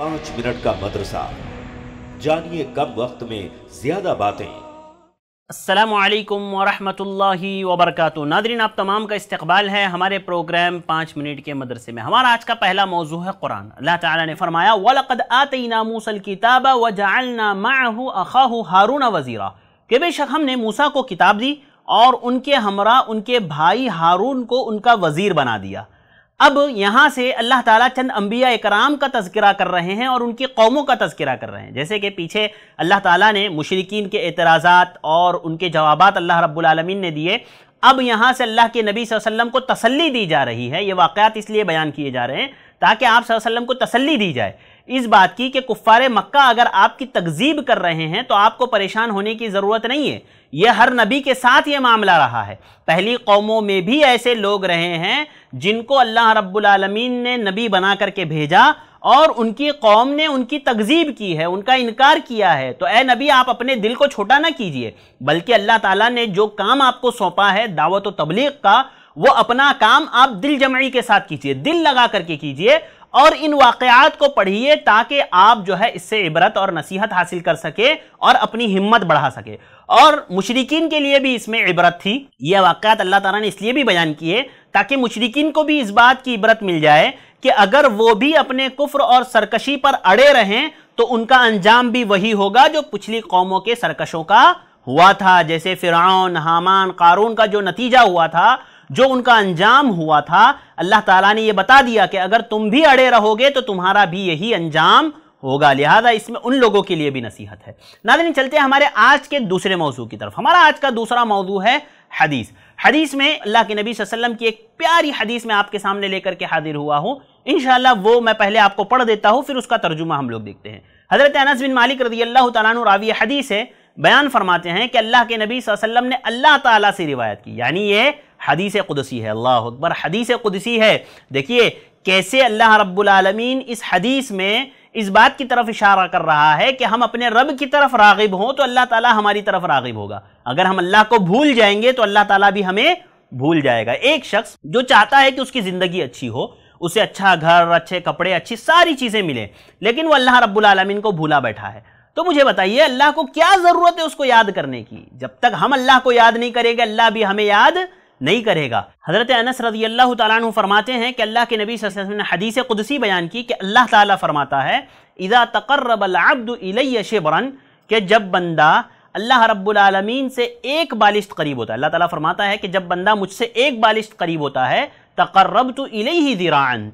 पांच मिनट का मदरसा जानिए कम वक्त में ज्यादा बातें असलम वरहमतुल्लाहि वबरकatuh नादरीन आप तमाम का इस्तकबाल है हमारे प्रोग्राम पाँच मिनट के मदरसे में हमारा आज का पहला मौजू है कुरान अल्लाह ताला ने फरमाया वलकद आतना मूसल किताब व जालना माहू अखा हारून वज़ीरा कि बेशक हमने मूसा को किताब दी और उनके हमरा उनके भाई हारून को उनका वज़ीर बना दिया अब यहां से अल्लाह ताला चंद अंबिया कराम का तस्करा कर रहे हैं और उनकी कौमों का तस्करा कर रहे हैं जैसे कि पीछे अल्लाह ताला ने मुशरकिन के एतराज़ा और उनके जवाबात अल्लाह रब्बुल ने दिए अब यहाँ से अल्लाह के नबी वसल्लम को तसल्ली दी जा रही है ये वाक़ात इसलिए बयान किए जा रहे हैं ताकि आप वसल्लम को तसल्ली दी जाए इस बात की कि कुफ़ार मक्का अगर आपकी तकजीब कर रहे हैं तो आपको परेशान होने की ज़रूरत नहीं है यह हर नबी के साथ ये मामला रहा है पहली कौमों में भी ऐसे लोग रहे हैं जिनको अल्लाह रब्बुलमीन ने नबी बना करके भेजा और उनकी कौम ने उनकी तकजीब की है उनका इनकार किया है तो ए नबी आप अपने दिल को छोटा ना कीजिए बल्कि अल्लाह ताला ने जो काम आपको सौंपा है दावत व तबलीग का वो अपना काम आप दिल जमाई के साथ कीजिए दिल लगा करके कीजिए और इन वाकयात को पढ़िए ताकि आप जो है इससे इबरत और नसीहत हासिल कर सके और अपनी हिम्मत बढ़ा सके और मुशरकिन के लिए भी इसमें इबरत थी यह वाकयात अल्लाह ताला ने इसलिए भी बयान किए ताकि मुशरकिन को भी इस बात की इबरत मिल जाए कि अगर वो भी अपने कुफ्र और सरकशी पर अड़े रहें तो उनका अंजाम भी वही होगा जो पिछली कौमों के सरकशों का हुआ था जैसे फ़िरौन हामान कारून का जो नतीजा हुआ था जो उनका अंजाम हुआ था अल्लाह ताला ने ये बता दिया कि अगर तुम भी अड़े रहोगे तो तुम्हारा भी यही अंजाम होगा लिहाजा इसमें उन लोगों के लिए भी नसीहत है नादिन चलते हैं हमारे आज के दूसरे मौजू की तरफ हमारा आज का दूसरा मौजू है हदीस हदीस में अल्लाह के नबी वसल्लम की एक प्यारी हदीस में आपके सामने लेकर के हाजिर हुआ हूँ इन वो मैं पहले आपको पढ़ देता हूँ फिर उसका तर्जुमा हम लोग देखते हैं हज़रत अनस बिन मालिक रजी अल्लाह तु हदीस है बयान फरमाते हैं कि अल्लाह के नबी वसल्लम ने अल्लाह ताला से रिवायत की यानी ये हदीस कुदसी है अल्लाह अकबर हदीस कुदसी है देखिए कैसे अल्लाह रब्बुलमीन इस हदीस में इस बात की तरफ इशारा कर रहा है कि हम अपने रब की तरफ रागिब हों तो अल्लाह ताला हमारी तरफ रागिब होगा अगर हम अल्लाह को भूल जाएंगे तो अल्लाह ताला भी हमें भूल जाएगा एक शख्स जो चाहता है कि उसकी ज़िंदगी अच्छी हो उसे अच्छा घर अच्छे कपड़े अच्छी सारी चीज़ें मिलें लेकिन वो अल्लाह रब्बुल आलमीन को भूला बैठा है तो मुझे बताइए अल्लाह को क्या ज़रूरत है उसको याद करने की जब तक हम अल्लाह को याद नहीं करेंगे अल्लाह भी हमें याद नहीं करेगा हज़रत अनस रजी अल्लाह तु फरमाते हैं कि अल्लाह के नबी वसल्लम ने हदीस कुदसी बयान की कि अल्लाह ताला फरमाता है इज़ा तकर्रबलाब्दल शिबरन जब बंदा अल्लाह रब्बुलमीन से एक बालिश्त करीब होता है अल्लाह ताला फरमाता है कि जब बंदा मुझसे एक बालिश्त करीब होता है तकर्रब तो ही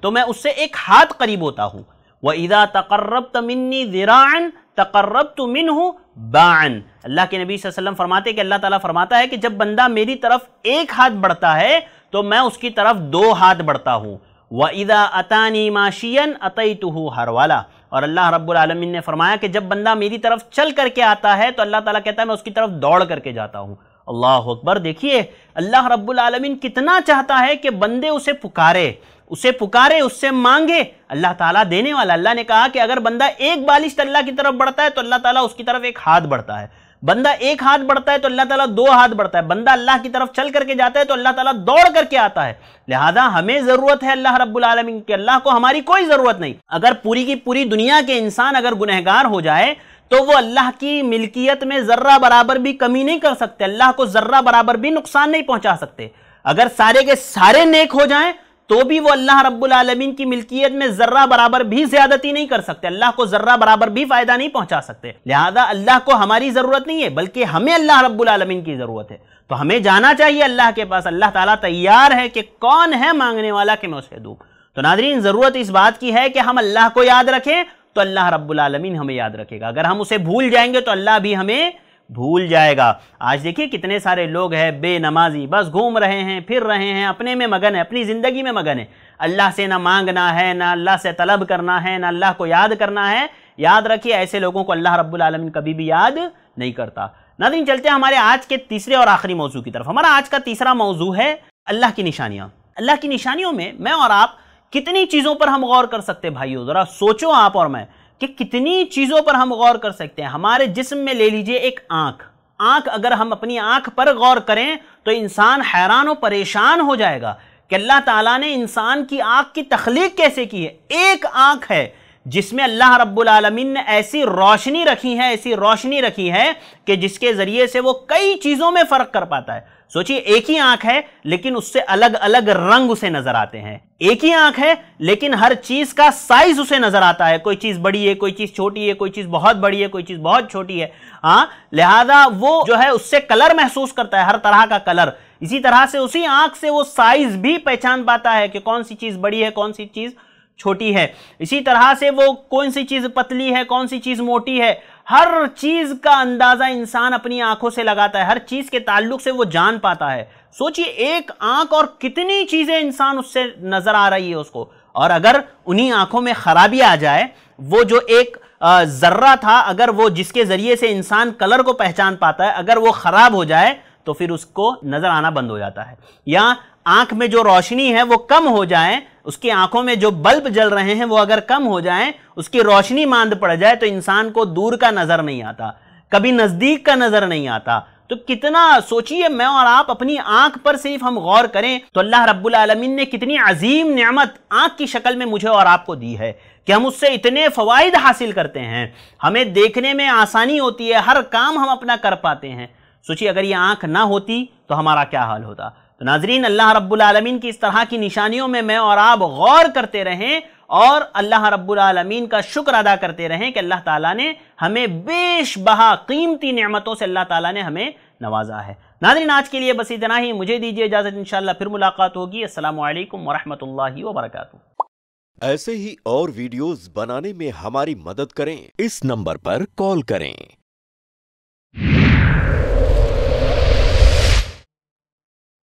तो मैं उससे एक हाथ करीब होता हूँ व इज़ा तकर्रब तमिन्नी ज़िरान तकर्रब तो मिन हूँ बान अल्लाह के नबी वसल्लम फरमाते कि अल्लाह ताला फरमाता है कि जब बंदा मेरी तरफ एक हाथ बढ़ता है तो मैं उसकी तरफ दो हाथ बढ़ता हूँ व इदा अतानी माशियन अतई तो हर वाला और अल्लाह रब्बुलमीन ने फरमाया कि जब बंदा मेरी तरफ चल करके आता है तो अल्लाह ताला कहता है मैं उसकी तरफ दौड़ करके जाता हूँ अल्लाह अकबर देखिए अल्लाह रब्बुल रब्बुलमीन कितना चाहता है कि बंदे उसे पुकारे उसे पुकारे उससे मांगे अल्लाह ताला देने वाला अल्लाह ने कहा कि अगर बंदा एक बालिश अल्लाह की तरफ बढ़ता है तो अल्लाह ताला उसकी तरफ एक हाथ बढ़ता है बंदा एक हाथ बढ़ता है तो अल्लाह ताला दो हाथ बढ़ता है बंदा अल्लाह की तरफ चल करके जाता है तो अल्लाह ताला दौड़ करके आता है लिहाजा हमें ज़रूरत है अल्लाह रब्बुल आलमीन की अल्लाह को हमारी कोई ज़रूरत नहीं अगर पूरी की पूरी दुनिया के इंसान अगर गुनहगार हो जाए तो वो अल्लाह की मिल्कियत में ज़र्रा बराबर भी कमी नहीं कर सकते अल्लाह को ज़र्रा बराबर भी नुकसान नहीं पहुँचा सकते अगर सारे के सारे नेक हो जाएं तो भी वो अल्लाह रब्बुल आलमीन की मिल्कियत में जर्रा बराबर भी ज्यादती नहीं कर सकते अल्लाह को जर्रा बराबर भी फायदा नहीं पहुंचा सकते लिहाजा अल्लाह को हमारी जरूरत नहीं है बल्कि हमें अल्लाह रब्बुल आलमीन की जरूरत है तो हमें जाना चाहिए अल्लाह के पास अल्लाह ताला तैयार है कि कौन है मांगने वाला कि मैं उसे दू तो नाजरीन ज़रूरत इस बात की है कि हम अल्लाह को याद रखें तो अल्लाह रब्बुल आलमीन हमें याद रखेगा अगर हम उसे भूल जाएंगे तो अल्लाह भी हमें भूल जाएगा आज देखिए कितने सारे लोग हैं बेनमाजी बस घूम रहे हैं फिर रहे हैं अपने में मगन है अपनी ज़िंदगी में मगन है अल्लाह से ना मांगना है ना अल्लाह से तलब करना है ना अल्लाह को याद करना है याद रखिए ऐसे लोगों को अल्लाह रब्बुल आलमीन कभी भी याद नहीं करता दिन चलते हैं हमारे आज के तीसरे और आखिरी मौजू की तरफ हमारा आज का तीसरा मौजू है अल्लाह की निशानियाँ अल्लाह की निशानियों में मैं और आप कितनी चीज़ों पर हम गौर कर सकते भाइयों ज़रा सोचो आप और मैं कि कितनी चीज़ों पर हम गौर कर सकते हैं हमारे जिस्म में ले लीजिए एक आँख आँख अगर हम अपनी आँख पर गौर करें तो इंसान हैरान और परेशान हो जाएगा कि अल्लाह ताला ने इंसान की आँख की तख्लीक कैसे की है एक आँख है जिसमें अल्लाह रब्बुल आलमीन ने ऐसी रोशनी रखी है ऐसी रोशनी रखी है कि जिसके ज़रिए से वो कई चीज़ों में फ़र्क कर पाता है सोचिए एक ही आंख है लेकिन उससे अलग अलग रंग उसे नजर आते हैं एक ही आंख है लेकिन हर चीज का साइज उसे नजर आता है कोई चीज बड़ी है कोई चीज छोटी है कोई चीज बहुत बड़ी है कोई चीज बहुत छोटी है हाँ लिहाजा वो जो है उससे कलर महसूस करता है हर तरह का कलर इसी तरह से उसी आंख से वो साइज भी पहचान पाता है कि कौन सी चीज बड़ी है कौन सी चीज छोटी है इसी तरह से वो कौन सी चीज पतली है कौन सी चीज मोटी है हर चीज का अंदाजा इंसान अपनी आंखों से लगाता है हर चीज के ताल्लुक से वो जान पाता है सोचिए एक आंख और कितनी चीजें इंसान उससे नजर आ रही है उसको और अगर उन्हीं आंखों में खराबी आ जाए वो जो एक जर्रा था अगर वो जिसके जरिए से इंसान कलर को पहचान पाता है अगर वो खराब हो जाए तो फिर उसको नजर आना बंद हो जाता है या आंख में जो रोशनी है वो कम हो जाए उसकी आंखों में जो बल्ब जल रहे हैं वो अगर कम हो जाए उसकी रोशनी मांद पड़ जाए तो इंसान को दूर का नजर नहीं आता कभी नजदीक का नजर नहीं आता तो कितना सोचिए मैं और आप अपनी आंख पर सिर्फ हम गौर करें तो अल्लाह रब्बुल आलमीन ने कितनी अजीम न्यामत आंख की शक्ल में मुझे और आपको दी है कि हम उससे इतने फ़वाइद हासिल करते हैं हमें देखने में आसानी होती है हर काम हम अपना कर पाते हैं सोचिए अगर ये आंख ना होती तो हमारा क्या हाल होता तो नाजरीन अल्लाह रब्बुलमीन की इस तरह की निशानियों में मैं और आप गौर करते रहें और अल्लाह रब्बुलमीन का शुक्र अदा करते रहें कि अल्लाह ताला ने हमें बेश बहा कीमती नियमतों से अल्लाह ताला ने हमें नवाजा है नाजरीन आज के लिए बस इतना ही मुझे दीजिए इजाज़त इन फिर मुलाकात होगी असल वरहमल वबरकू ऐसे ही और वीडियोस बनाने में हमारी मदद करें इस नंबर पर कॉल करें